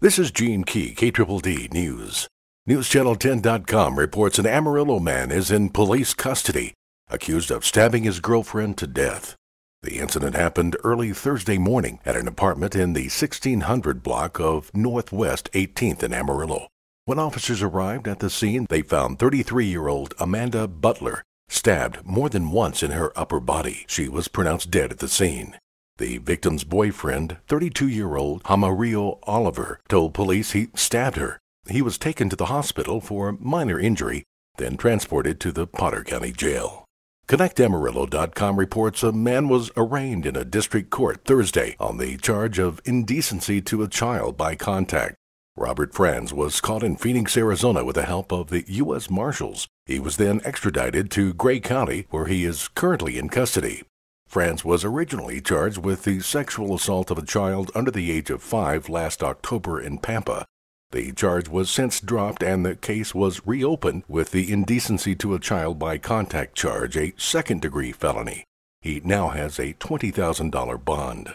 This is Gene Key, KDDD News. NewsChannel10.com reports an Amarillo man is in police custody, accused of stabbing his girlfriend to death. The incident happened early Thursday morning at an apartment in the 1600 block of Northwest 18th in Amarillo. When officers arrived at the scene, they found 33 year old Amanda Butler stabbed more than once in her upper body. She was pronounced dead at the scene. The victim's boyfriend, 32 year old Hamario Oliver, told police he stabbed her. He was taken to the hospital for minor injury, then transported to the Potter County Jail. ConnectAmarillo.com reports a man was arraigned in a district court Thursday on the charge of indecency to a child by contact. Robert Franz was caught in Phoenix, Arizona with the help of the U.S. Marshals. He was then extradited to Gray County, where he is currently in custody. France was originally charged with the sexual assault of a child under the age of five last October in Pampa. The charge was since dropped and the case was reopened with the indecency to a child by contact charge, a second degree felony. He now has a $20,000 bond.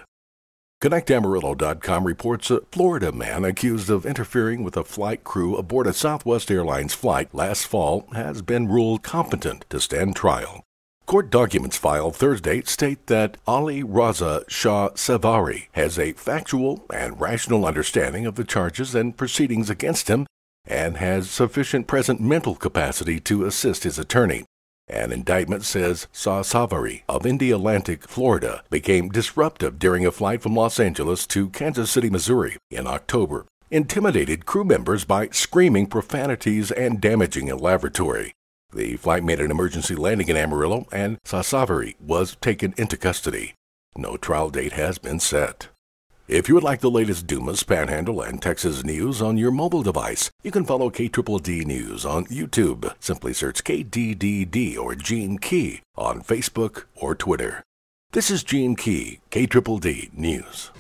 ConnectAmarillo.com reports a Florida man accused of interfering with a flight crew aboard a Southwest Airlines flight last fall has been ruled competent to stand trial. Court documents filed Thursday state that Ali Raza Shah Savari has a factual and rational understanding of the charges and proceedings against him and has sufficient present mental capacity to assist his attorney. An indictment says Sa Savari of India Atlantic, Florida, became disruptive during a flight from Los Angeles to Kansas City, Missouri in October, intimidated crew members by screaming profanities and damaging a laboratory. The flight made an emergency landing in Amarillo, and Sasavari was taken into custody. No trial date has been set. If you would like the latest Dumas, Panhandle, and Texas news on your mobile device, you can follow K D D News on YouTube. Simply search KDDD or Gene Key on Facebook or Twitter. This is Gene Key, K D D News.